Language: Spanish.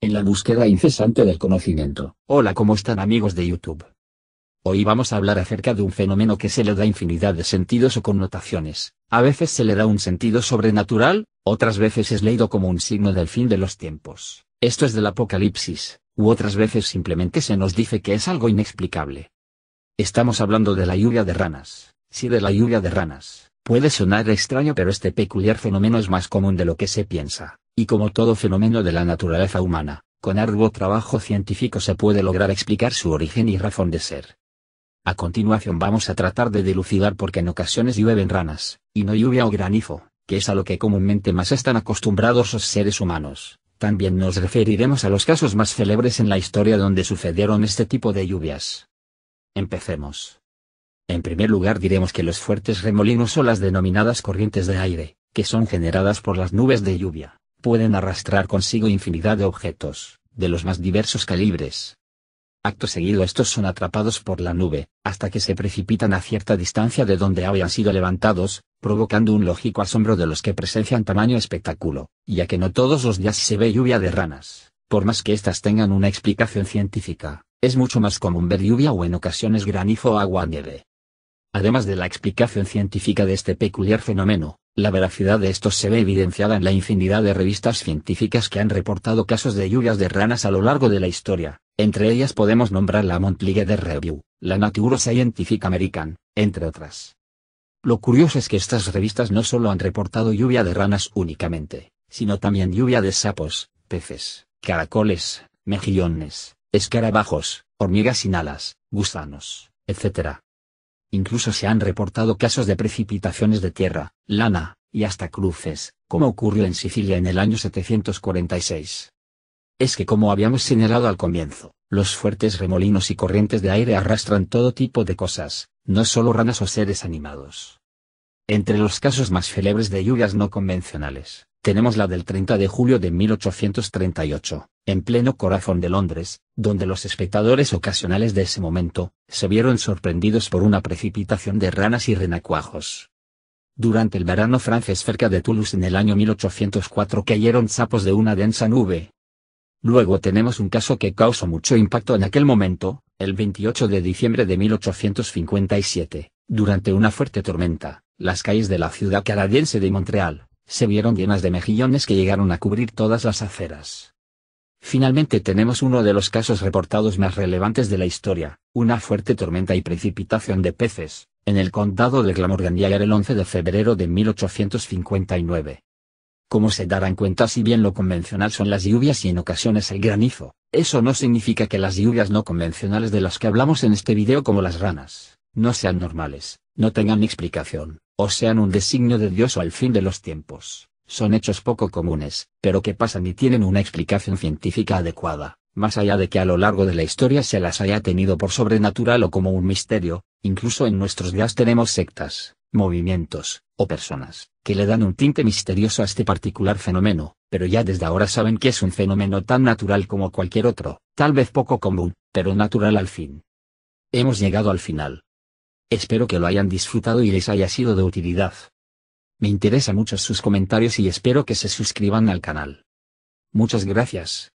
En la búsqueda incesante del conocimiento. Hola, ¿cómo están amigos de YouTube? Hoy vamos a hablar acerca de un fenómeno que se le da infinidad de sentidos o connotaciones. A veces se le da un sentido sobrenatural, otras veces es leído como un signo del fin de los tiempos. Esto es del apocalipsis, u otras veces simplemente se nos dice que es algo inexplicable. Estamos hablando de la lluvia de ranas. Sí, de la lluvia de ranas. Puede sonar extraño, pero este peculiar fenómeno es más común de lo que se piensa. Y como todo fenómeno de la naturaleza humana, con arduo trabajo científico se puede lograr explicar su origen y razón de ser. A continuación vamos a tratar de dilucidar por qué en ocasiones llueven ranas, y no lluvia o granizo, que es a lo que comúnmente más están acostumbrados los seres humanos. También nos referiremos a los casos más célebres en la historia donde sucedieron este tipo de lluvias. Empecemos. En primer lugar diremos que los fuertes remolinos son las denominadas corrientes de aire, que son generadas por las nubes de lluvia, pueden arrastrar consigo infinidad de objetos, de los más diversos calibres. Acto seguido estos son atrapados por la nube, hasta que se precipitan a cierta distancia de donde habían sido levantados, provocando un lógico asombro de los que presencian tamaño espectáculo, ya que no todos los días se ve lluvia de ranas, por más que éstas tengan una explicación científica, es mucho más común ver lluvia o en ocasiones granizo o agua nieve. Además de la explicación científica de este peculiar fenómeno, la veracidad de esto se ve evidenciada en la infinidad de revistas científicas que han reportado casos de lluvias de ranas a lo largo de la historia. Entre ellas podemos nombrar la de Review, la Nature Scientific American, entre otras. Lo curioso es que estas revistas no solo han reportado lluvia de ranas únicamente, sino también lluvia de sapos, peces, caracoles, mejillones, escarabajos, hormigas sin alas, gusanos, etc. Incluso se han reportado casos de precipitaciones de tierra, lana, y hasta cruces, como ocurrió en Sicilia en el año 746. Es que como habíamos señalado al comienzo, los fuertes remolinos y corrientes de aire arrastran todo tipo de cosas, no solo ranas o seres animados. Entre los casos más célebres de lluvias no convencionales, tenemos la del 30 de julio de 1838, en pleno corazón de Londres, donde los espectadores ocasionales de ese momento, se vieron sorprendidos por una precipitación de ranas y renacuajos. Durante el verano francés cerca de Toulouse en el año 1804 cayeron sapos de una densa nube. Luego tenemos un caso que causó mucho impacto en aquel momento, el 28 de diciembre de 1857, durante una fuerte tormenta, las calles de la ciudad canadiense de Montreal, se vieron llenas de mejillones que llegaron a cubrir todas las aceras. Finalmente tenemos uno de los casos reportados más relevantes de la historia, una fuerte tormenta y precipitación de peces, en el condado de glamorgan el 11 de febrero de 1859. Como se darán cuenta si bien lo convencional son las lluvias y en ocasiones el granizo, eso no significa que las lluvias no convencionales de las que hablamos en este video como las ranas, no sean normales, no tengan explicación, o sean un designio de Dios o al fin de los tiempos. Son hechos poco comunes, pero que pasan y tienen una explicación científica adecuada, más allá de que a lo largo de la historia se las haya tenido por sobrenatural o como un misterio, incluso en nuestros días tenemos sectas, movimientos, o personas, que le dan un tinte misterioso a este particular fenómeno, pero ya desde ahora saben que es un fenómeno tan natural como cualquier otro, tal vez poco común, pero natural al fin. Hemos llegado al final. Espero que lo hayan disfrutado y les haya sido de utilidad. Me interesa mucho sus comentarios y espero que se suscriban al canal. Muchas gracias.